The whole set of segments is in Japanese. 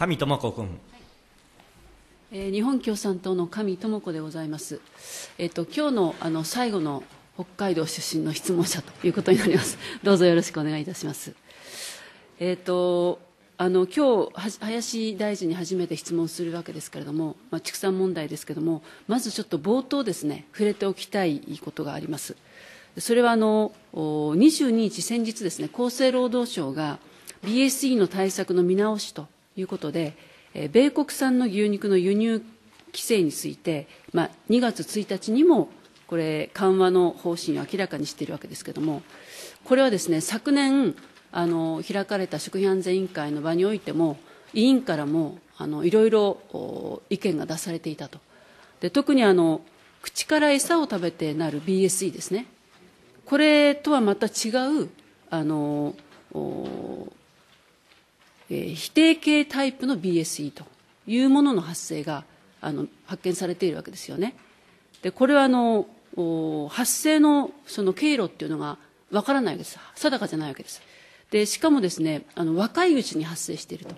神智子君。え日本共産党の上智子でございます。えっ、と今日のあの最後の北海道出身の質問者ということになります。どうぞよろしくお願いいたします。えっ、とあの今日林大臣に初めて質問するわけですけれども、まあ、畜産問題ですけれども、まずちょっと冒頭ですね、触れておきたいことがあります。それはあの22日、先日ですね、厚生労働省が BSE の対策の見直しということで、えー、米国産の牛肉の輸入規制について、まあ、2月1日にもこれ緩和の方針を明らかにしているわけですけれどもこれはですね昨年あの開かれた食品安全委員会の場においても委員からもあのいろいろ意見が出されていたとで特にあの口から餌を食べてなる BSE ですねこれとはまた違うあのえ否定形タイプの BSE というものの発生があの発見されているわけですよね。でこれはあの発生のその経路っていうのがわからないわけです定かじゃないわけです。でしかもですねあの若いうちに発生していると。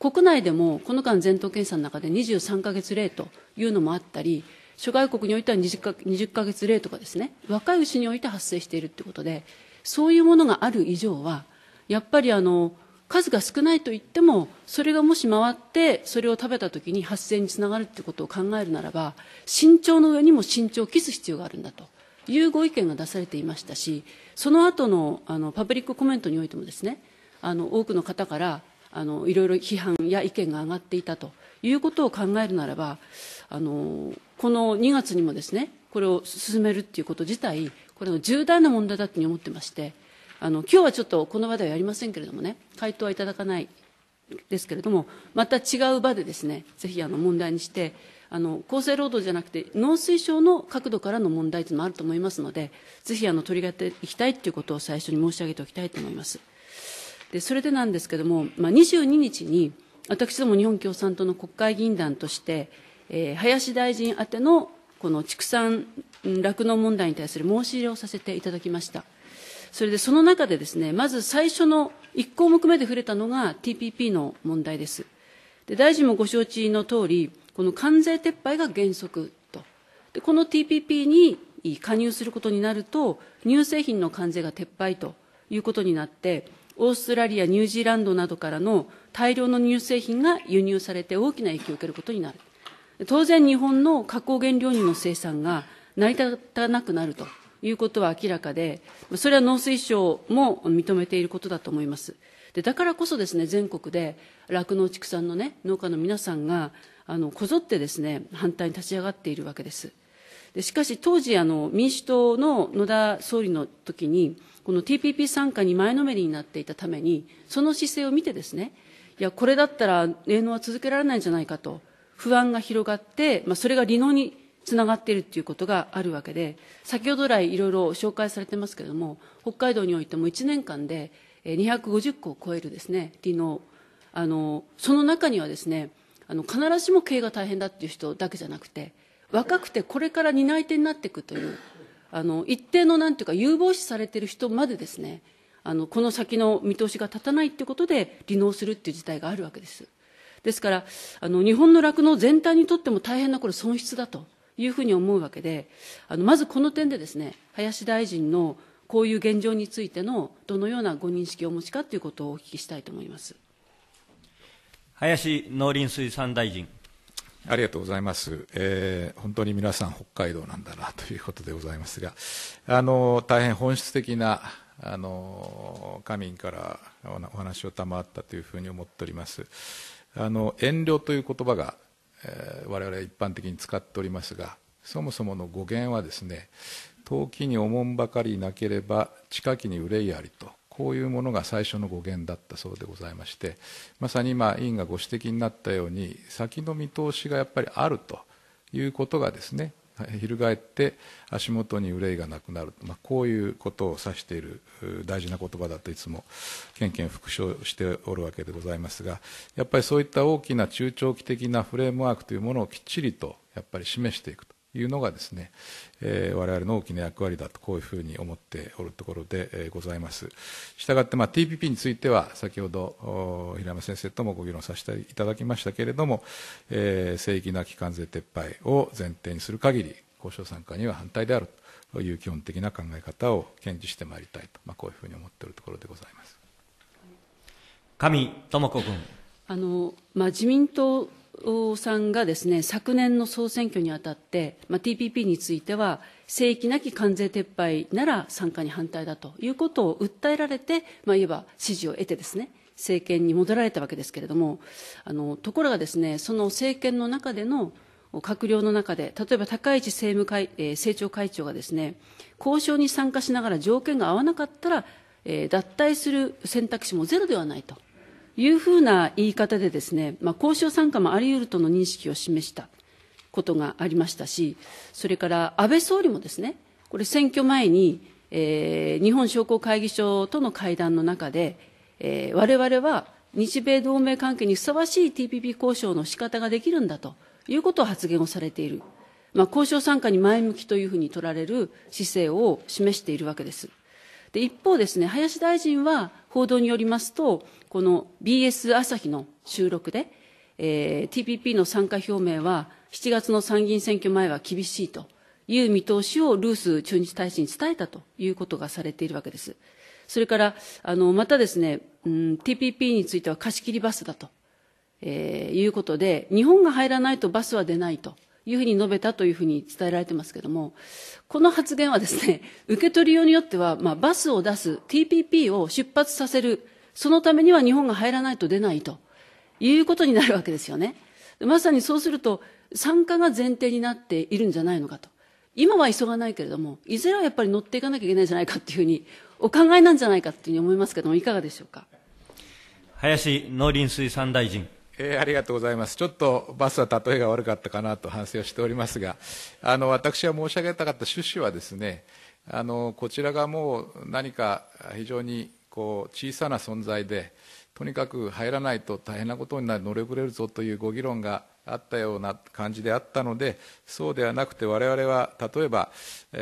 国内でもこの間全頭検査の中で23か月例というのもあったり諸外国においては20か ,20 か月例とかですね若いうちにおいて発生しているということでそういうものがある以上はやっぱりあの数が少ないといってもそれがもし回ってそれを食べた時に発生につながるってことを考えるならば慎重の上にも慎重を期す必要があるんだというご意見が出されていましたしその後のあのパブリックコメントにおいてもですねあの多くの方からあのいろいろ批判や意見が上がっていたということを考えるならばあのこの2月にもですねこれを進めるっていうこと自体これの重大な問題だと思ってまして。あの、今日はちょっとこの場ではやりませんけれどもね、回答はいただかないですけれども、また違う場でですね、ぜひあの問題にして、あの厚生労働じゃなくて農水省の角度からの問題というのもあると思いますので、ぜひあの取り上げていきたいということを最初に申し上げておきたいと思います。でそれでなんですけれども、まあ、22日に私ども日本共産党の国会議員団として、えー、林大臣宛てのこの畜産酪農問題に対する申し入れをさせていただきました。それでその中でですね、まず最初の1項目目で触れたのが TPP の問題です。で大臣もご承知の通り、この関税撤廃が原則と。でこの TPP に加入することになると、乳製品の関税が撤廃ということになって、オーストラリア、ニュージーランドなどからの大量の乳製品が輸入されて大きな影響を受けることになる。当然、日本の加工原料乳の生産が成り立たなくなるということは明らかで、それは農水省も認めていることだと思います。でだからこそですね全国で酪農畜産のね農家の皆さんがあのこぞってですね反対に立ち上がっているわけです。でしかし当時あの民主党の野田総理の時にこの TPP 参加に前のめりになっていたためにその姿勢を見てですねいやこれだったら営農は続けられないんじゃないかと不安が広がって、まあ、それが離農につながっているということがあるわけで先ほど来いろいろ紹介されてますけれども北海道においても1年間で250個を超えるですね離農あのその中にはですねあの必ずしも経営が大変だっていう人だけじゃなくて若くてこれから担い手になっていくというあの一定のなんていうか有望視されている人までですねあのこの先の見通しが立たないっていうことで離農するっていう事態があるわけです。ですからあの日本の酪農全体にとっても大変なこれ損失だというふうに思うわけで、あのまずこの点でですね、林大臣のこういう現状についてのどのようなご認識をお持ちかということをお聞きしたいと思います林農林水産大臣。ありがとうございます、えー、本当に皆さん、北海道なんだなということでございますが、あの大変本質的なあの官民からお話を賜ったというふうに思っております。あの遠慮という言葉がえー、我々は一般的に使っておりますがそもそもの語源はですね遠きにおもんばかりなければ近きに憂いありとこういうものが最初の語源だったそうでございましてまさに今委員がご指摘になったように先の見通しがやっぱりあるということがですね翻って足元に憂いがなくなる、まあ、こういうことを指している大事な言葉だといつもけんけん復唱しておるわけでございますがやっぱりそういった大きな中長期的なフレームワークというものをきっちりとやっぱり示していくと。いうのがですね、えー、我々の大きな役割だとこういうふうに思っておるところで、ございます。したがって、まあ、TPP については先ほど平山先生ともご議論させていただきましたけれども、えー、正義な機関税撤廃を前提にする限り交渉参加には反対であるという基本的な考え方を堅持してまいりたいと、まあ、こういうふうに思っているところでございます。上智子君あの、まあ、自民党さんがですね、昨年の総選挙にあたって、まあ、TPP については、正規なき関税撤廃なら参加に反対だということを訴えられて、まあ、いわば支持を得てですね、政権に戻られたわけですけれども、あの、ところがですね、その政権の中での閣僚の中で、例えば高市政務会、えー、政調会長がですね、交渉に参加しながら条件が合わなかったら、えー、脱退する選択肢もゼロではないと。いうふうな言い方でですね、まあ、交渉参加もあり得るとの認識を示したことがありましたし、それから安倍総理もですね、これ選挙前に、えー、日本商工会議所との会談の中で、えー、我々は日米同盟関係にふさわしい TPP 交渉の仕方ができるんだということを発言をされている、まあ、交渉参加に前向きというふうに取られる姿勢を示しているわけです。で一方ですね、林大臣は報道によりますと、この BS 朝日の収録で、えー、TPP の参加表明は7月の参議院選挙前は厳しいという見通しをルース駐日大使に伝えたということがされているわけです。それから、あの、またですね、うん、TPP については貸し切りバスだと、えー、いうことで、日本が入らないとバスは出ないと。いうふうに述べたというふうに伝えられてますけれども、この発言はですね、受け取りようによっては、まあ、バスを出す、TPP を出発させる、そのためには日本が入らないと出ないということになるわけですよね。まさにそうすると、参加が前提になっているんじゃないのかと。今は急がないけれども、いずれはやっぱり乗っていかなきゃいけないんじゃないかというふうに、お考えなんじゃないかというふうに思いますけれども、いかがでしょうか。林農林水産大臣。えー、ありがとうございます。ちょっとバスは例えが悪かったかなと反省をしておりますが、あの私は申し上げたかった趣旨はですね、あのこちらがもう何か非常にこう小さな存在で、とにかく入らないと大変なことになる、乗り遅れるぞというご議論があったような感じであったのでそうではなくてわれわれは例えば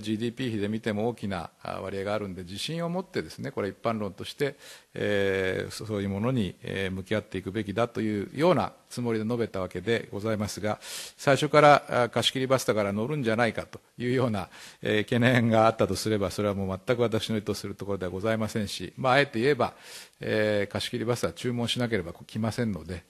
GDP 比で見ても大きな割合があるんで自信を持ってですねこれ一般論として、えー、そういうものに向き合っていくべきだというようなつもりで述べたわけでございますが最初から貸し切りバスだから乗るんじゃないかというような、え懸念があったとすればそれはもう全く私の意図するところではございませんし、まあ、あえて言えば、えー、貸し切りバスは注文しなければ来ませんので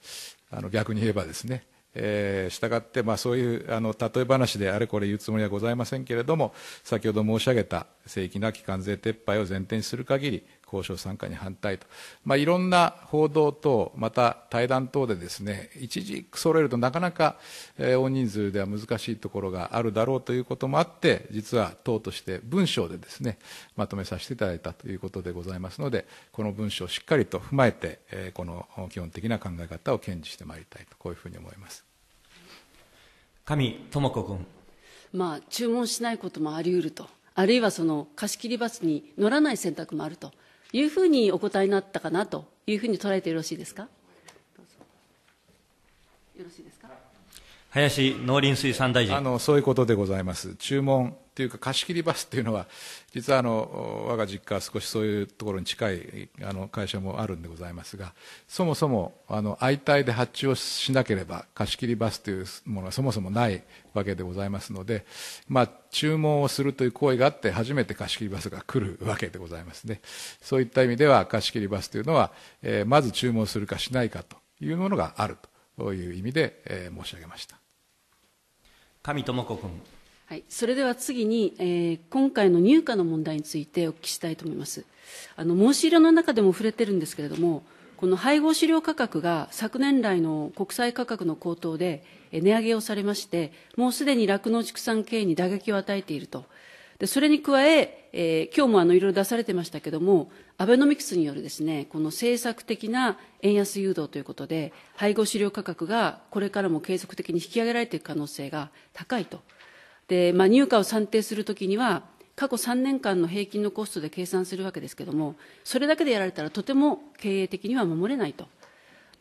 あの逆に言えばですねえー、がって、まあ、そういうあの例え話であれこれ言うつもりはございませんけれども先ほど申し上げた正規な期間税撤廃を前提にする限り交渉参加に反対と、まあ、いろんな報道等、また対談等でですね一時揃えるとなかなか、え大人数では難しいところがあるだろうということもあって実は党として文章でですねまとめさせていただいたということでございますのでこの文章をしっかりと踏まえて、えこの基本的な考え方を堅持してまいりたいとこういうふうに思います。上智子君まあ、注文しないこともあり得ると、あるいはその貸し切りバスに乗らない選択もあるというふうにお答えになったかなというふうに捉えてよろしいですかよろしいですか、林農林水産大臣あのそういうことでございます、注文というか、貸し切りバスというのは、実はあの我が実家は少しそういうところに近いあの会社もあるんでございますが、そもそもあの相対で発注をしなければ、貸し切りバスというものはそもそもないわけでございますので、まあ、注文をするという行為があって、初めて貸し切りバスが来るわけでございますね、そういった意味では、貸し切りバスというのは、えー、まず注文するかしないかというものがあるという意味で、えー、申し上げました。上智子君。はい、それでは次に、えー、今回の入荷の問題についてお聞きしたいと思います。あの申し入れの中でも触れてるんですけれども、この配合飼料価格が昨年来の国際価格の高騰で値上げをされまして、もうすでに酪農畜産経営に打撃を与えていると。でそれに加ええー、今日もあのいろいろ出されてましたけども、アベノミクスによるですね、この政策的な円安誘導ということで、配合飼料価格がこれからも継続的に引き上げられていく可能性が高いと。で、まあ、入荷を算定するときには、過去3年間の平均のコストで計算するわけですけども、それだけでやられたらとても経営的には守れないと。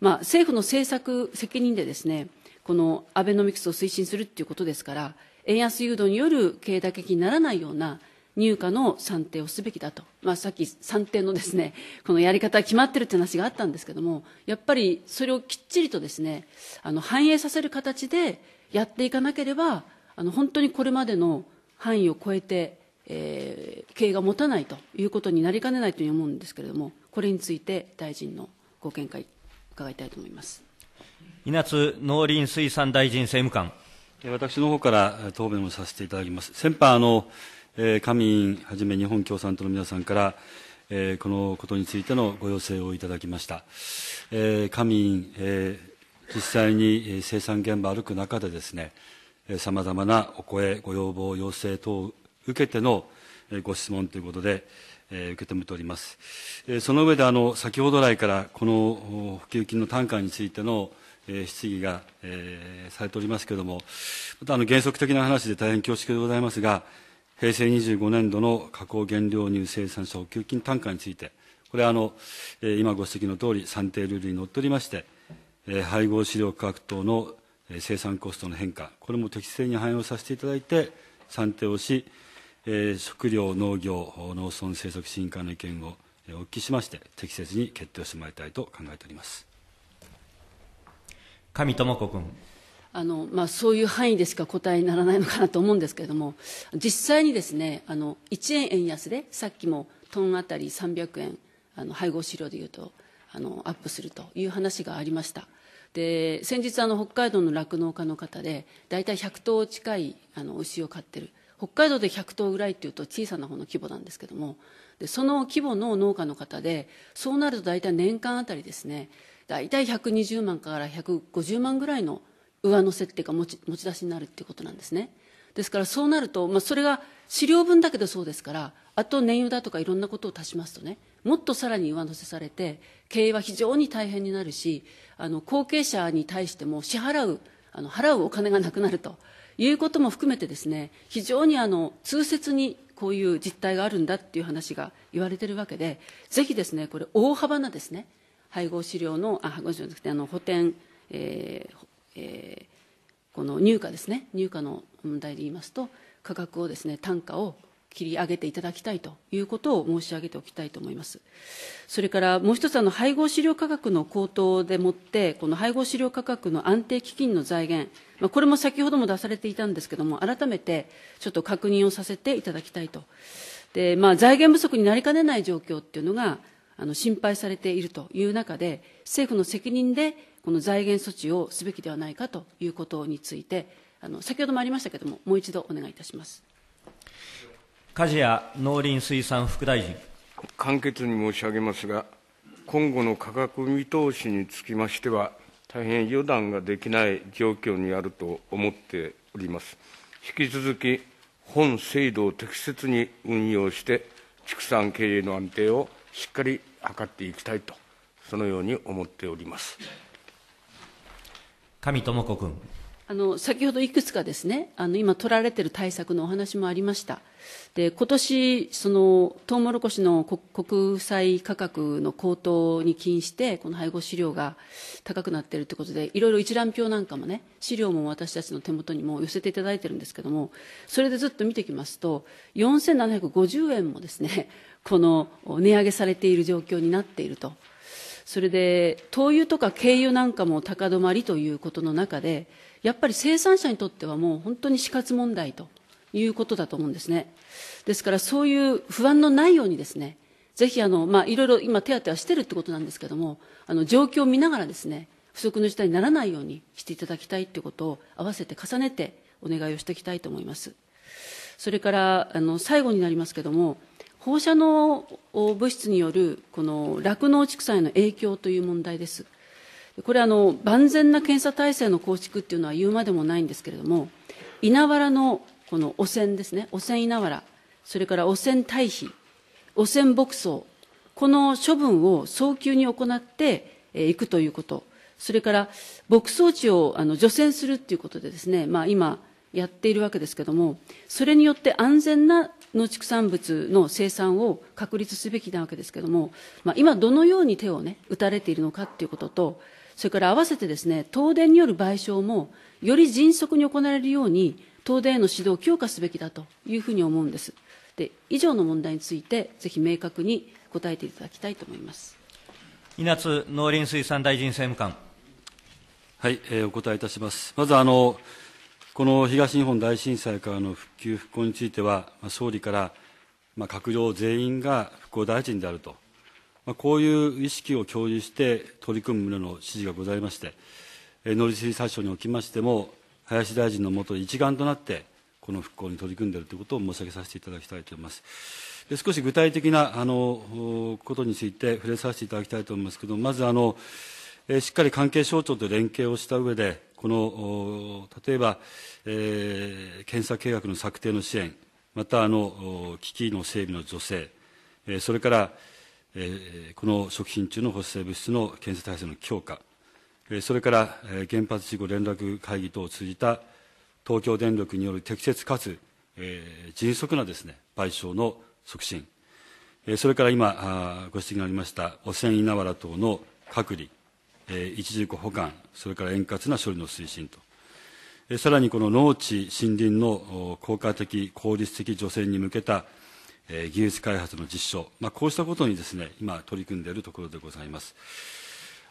まあ、政府の政策責任でですね、このアベノミクスを推進するっていうことですから、円安誘導による経営打撃にならないような入荷の算定をすべきだと、まあ、さっき算定のですねこのやり方が決まってるって話があったんですけどもやっぱりそれをきっちりとですねあの反映させる形でやっていかなければあの本当にこれまでの範囲を超えて、えー、経営が持たないということになりかねないというふうに思うんですけれどもこれについて大臣のご見解伺いたいと思います稲津農林水産大臣政務官私の方から答弁をさせていただきます先般あのえー、官民はじめ日本共産党の皆さんから、えー、このことについてのご要請をいただきました。えー、官民、えー、実際に生産現場を歩く中でですね、さまざまなお声、ご要望、要請等を受けてのご質問ということで、えー、受け止めております。えー、その上であの、先ほど来からこの普及金の単価についての、えー、質疑が、えー、されておりますけれども、またあの原則的な話で大変恐縮でございますが、平成25年度の加工原料乳生産者補給金単価について、これはあの、今ご指摘のとおり、算定ルールにのっとりまして、配合飼料価格等の生産コストの変化、これも適正に反映をさせていただいて、算定をし、食料、農業、農村生息審議会の意見をお聞きしまして、適切に決定をしてもらいたいと考えております。上智子君。あのまあ、そういう範囲でしか答えにならないのかなと思うんですけれども実際にですねあの1円円安でさっきもトンあたり300円あの配合飼料でいうとあのアップするという話がありましたで先日あの北海道の酪農家の方で大体100頭近いあの牛を飼ってる北海道で100頭ぐらいっていうと小さな方の規模なんですけどもでその規模の農家の方でそうなると大体年間あたりですね大体120万から150万ぐらいの上乗せっていうか持ち持ち出しになるっていうことなんですねですからそうなると、まあ、それが資料分だけどそうですからあと燃油だとかいろんなことを足しますとねもっとさらに上乗せされて経営は非常に大変になるしあの後継者に対しても支払うあの払うお金がなくなるということも含めてですね非常にあの痛切にこういう実態があるんだっていう話が言われているわけでぜひですねこれ大幅なですね配合飼料のあ配合飼料あの補填、えー、えー、この入荷ですね入荷の問題で言いますと価格をですね単価を切り上げていただきたいということを申し上げておきたいと思います。それからもう一つあの配合飼料価格の高騰でもってこの配合飼料価格の安定基金の財源、まあ、これも先ほども出されていたんですけれども改めてちょっと確認をさせていただきたいと。でまあ、財源不足になりかねない状況っていうのがあの心配されているという中で、政府の責任でこの財源措置をすべきではないかということについて、あの先ほどもありましたけれども、もう一度お願いいたします梶谷農林水産副大臣。簡潔に申し上げますが、今後の価格見通しにつきましては、大変予断ができない状況にあると思っております。引き続き本制度を適切に運用して、畜産経営の安定をしっかり図っていきたいとそのように思っております上智子君あの先ほどいくつかですねあの今取られている対策のお話もありましたで今年そのトウモロコシの国際価格の高騰に起因してこの配合飼料が高くなっているということでいろいろ一覧表なんかもね資料も私たちの手元にも寄せていただいてるんですけどもそれでずっと見てきますと4750円もですね この値上げされている状況になっているとそれで灯油とか軽油なんかも高止まりということの中でやっぱり生産者にとってはもう本当に死活問題ということだと思うんですね。ですからそういう不安のないようにですね、ぜひあの、まあ、いろいろ今手当はしてるってことなんですけども、あの、状況を見ながらですね、不足の事態にならないようにしていただきたいということを合わせて重ねてお願いをしていきたいと思います。それからあの最後になりますけども、放射能物質によるこの酪農畜産への影響という問題です。これあの万全な検査体制の構築っていうのは言うまでもないんですけれども稲わらのこの汚染ですね汚染稲わらそれから汚染堆肥汚染牧草この処分を早急に行っていくということそれから牧草地をあの除染するっていうことでですね、まあ、今やっているわけですけれどもそれによって安全な農畜産物の生産を確立すべきなわけですけれども、まあ、今どのように手をね打たれているのかということとそれから合わせてですね東電による賠償もより迅速に行われるように東電への指導を強化すべきだというふうに思うんですで以上の問題についてぜひ明確に答えていただきたいと思います稲津農林水産大臣政務官はい、えー、お答えいたしますまずあのこの東日本大震災からの復旧・復興については、総理から、まあ、閣僚全員が復興大臣であると、まあ、こういう意識を共有して取り組む旨の指示がございまして、農林水産省におきましても、林大臣のもと一丸となって、この復興に取り組んでいるということを申し上げさせていただきたいと思います。で少し具体的なあのことについて触れさせていただきたいと思いますけど、まずあの、しっかり関係省庁と連携をした上で、この例えば、えー、検査計画の策定の支援、またあの機器の整備の助成、えー、それから、えー、この食品中の放射性物質の検査体制の強化、えー、それから、えー、原発事故連絡会議等を通じた東京電力による適切かつ、えー、迅速なです、ね、賠償の促進、えー、それから今あ、ご指摘がありました汚染稲わら等の隔離。え一時保管、それから円滑な処理の推進と、えさらにこの農地、森林の効果的、効率的除染に向けた、え技術開発の実証、まあ、こうしたことにですね、今、取り組んでいるところでございます。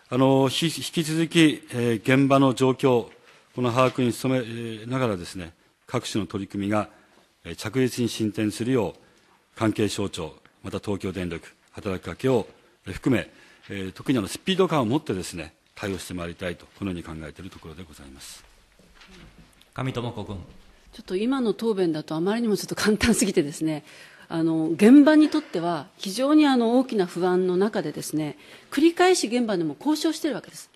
あの引き続き、えー、現場の状況、この把握に努めながらですね、各種の取り組みが着実に進展するよう、関係省庁、また東京電力、働きかけを含め、えー、特にあのスピード感を持ってですね対応してまいりたいとこのように考えているところでございます上智子君ちょっと今の答弁だとあまりにもちょっと簡単すぎてですねあの現場にとっては非常にあの大きな不安の中でですね繰り返し現場でも交渉しているわけです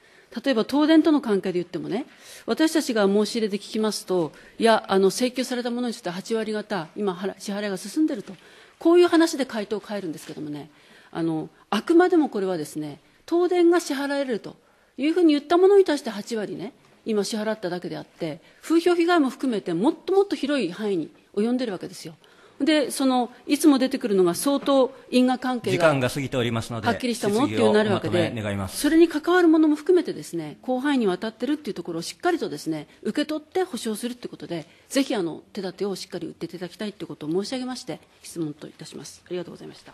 例えば東電との関係で言ってもね私たちが申し入れで聞きますといやあの請求されたものについて8割方今支払いが進んでいるとこういう話で回答を変えるんですけどもねあのあくまでもこれはですね東電が支払えるというふうに言ったものに対して8割ね今支払っただけであって風評被害も含めてもっともっと広い範囲に及んでるわけですよでそのいつも出てくるのが相当因果関係が時間が過ぎておりますのではっきりしたものっていうなるわけでそれに関わるものも含めてですね広範囲にわたってるっていうところをしっかりとですね受け取って保証するっていうことでぜひあの手立てをしっかり打っていただきたいということを申し上げまして質問といたしますありがとうございました